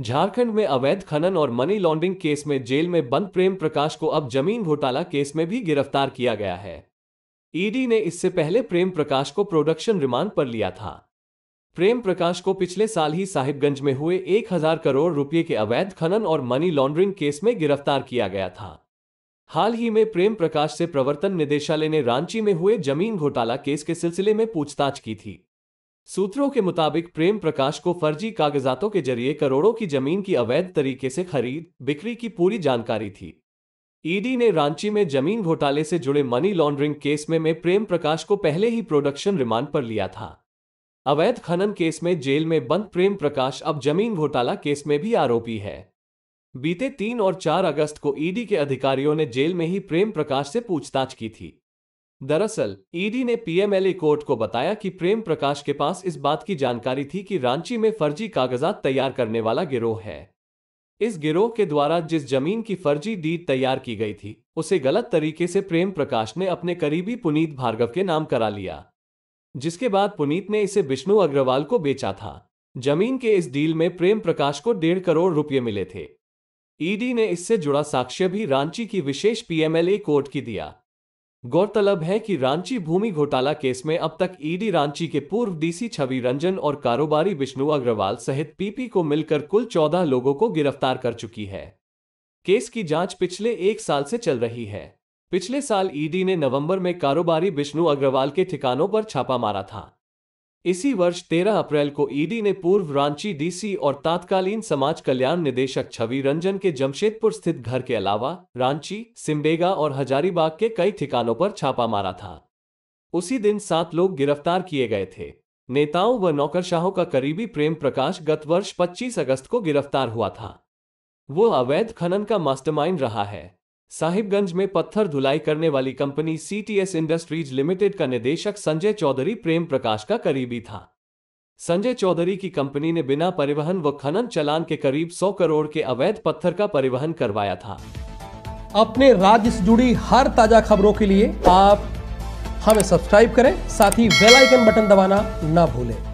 झारखंड में अवैध खनन और मनी लॉन्ड्रिंग केस में जेल में बंद प्रेम प्रकाश को अब जमीन घोटाला केस में भी गिरफ्तार किया गया है ईडी e ने इससे पहले प्रेम प्रकाश को प्रोडक्शन रिमांड पर लिया था प्रेम प्रकाश को पिछले साल ही साहिबगंज में हुए एक हजार करोड़ रुपए के अवैध खनन और मनी लॉन्ड्रिंग केस में गिरफ्तार किया गया था हाल ही में प्रेम प्रकाश से प्रवर्तन निदेशालय ने रांची में हुए जमीन घोटाला केस के सिलसिले में पूछताछ की थी सूत्रों के मुताबिक प्रेम प्रकाश को फर्जी कागजातों के जरिए करोड़ों की जमीन की अवैध तरीके से खरीद बिक्री की पूरी जानकारी थी ईडी ने रांची में जमीन घोटाले से जुड़े मनी लॉन्ड्रिंग केस में, में प्रेम प्रकाश को पहले ही प्रोडक्शन रिमांड पर लिया था अवैध खनन केस में जेल में बंद प्रेम प्रकाश अब जमीन घोटाला केस में भी आरोपी है बीते तीन और चार अगस्त को ईडी के अधिकारियों ने जेल में ही प्रेम प्रकाश से पूछताछ की थी दरअसल ईडी ने पीएमएलए कोर्ट को बताया कि प्रेम प्रकाश के पास इस बात की जानकारी थी कि रांची में फर्जी कागजात तैयार करने वाला गिरोह है इस गिरोह के द्वारा जिस जमीन की फर्जी डीड तैयार की गई थी उसे गलत तरीके से प्रेम प्रकाश ने अपने करीबी पुनीत भार्गव के नाम करा लिया जिसके बाद पुनीत ने इसे विष्णु अग्रवाल को बेचा था जमीन के इस डील में प्रेम प्रकाश को डेढ़ करोड़ रुपये मिले थे ईडी ने इससे जुड़ा साक्ष्य भी रांची की विशेष पीएमएलए कोर्ट की दिया गौरतलब है कि रांची भूमि घोटाला केस में अब तक ईडी रांची के पूर्व डीसी छवि रंजन और कारोबारी विष्णु अग्रवाल सहित पीपी को मिलकर कुल चौदह लोगों को गिरफ्तार कर चुकी है केस की जांच पिछले एक साल से चल रही है पिछले साल ईडी ने नवंबर में कारोबारी विष्णु अग्रवाल के ठिकानों पर छापा मारा था इसी वर्ष 13 अप्रैल को ईडी ने पूर्व रांची डीसी और तात्कालीन समाज कल्याण निदेशक छवि रंजन के जमशेदपुर स्थित घर के अलावा रांची सिम्बेगा और हजारीबाग के कई ठिकानों पर छापा मारा था उसी दिन सात लोग गिरफ्तार किए गए थे नेताओं व नौकरशाहों का करीबी प्रेम प्रकाश गत वर्ष 25 अगस्त को गिरफ्तार हुआ था वो अवैध खनन का मास्टरमाइंड रहा है साहिबगंज में पत्थर धुलाई करने वाली कंपनी सीटीएस इंडस्ट्रीज लिमिटेड का निदेशक संजय चौधरी प्रेम प्रकाश का करीबी था संजय चौधरी की कंपनी ने बिना परिवहन व खनन चलान के करीब 100 करोड़ के अवैध पत्थर का परिवहन करवाया था अपने राज्य से जुड़ी हर ताजा खबरों के लिए आप हमें सब्सक्राइब करें साथ ही बेल आइकन बटन दबाना ना भूलें